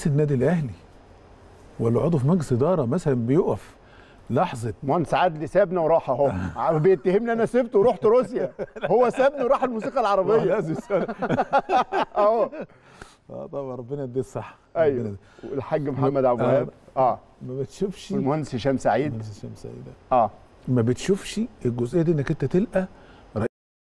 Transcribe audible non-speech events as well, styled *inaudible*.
رئيس النادي الاهلي ولا عضو في مجلس اداره مثلا بيقف لحظه مهندس عادل سابنا وراح اهو *laughs* بيتهمني انا سبته ورحت روسيا هو سابني وراح الموسيقى العربيه لازم *laughs* اهو اه طبعا ربنا يديه الصحه ايوه والحاج محمد عبد الوهاب آه. اه ما بتشوفش والمهندس هشام سعيد المهندس هشام سعيد اه ما بتشوفش الجزئيه دي انك انت تلقى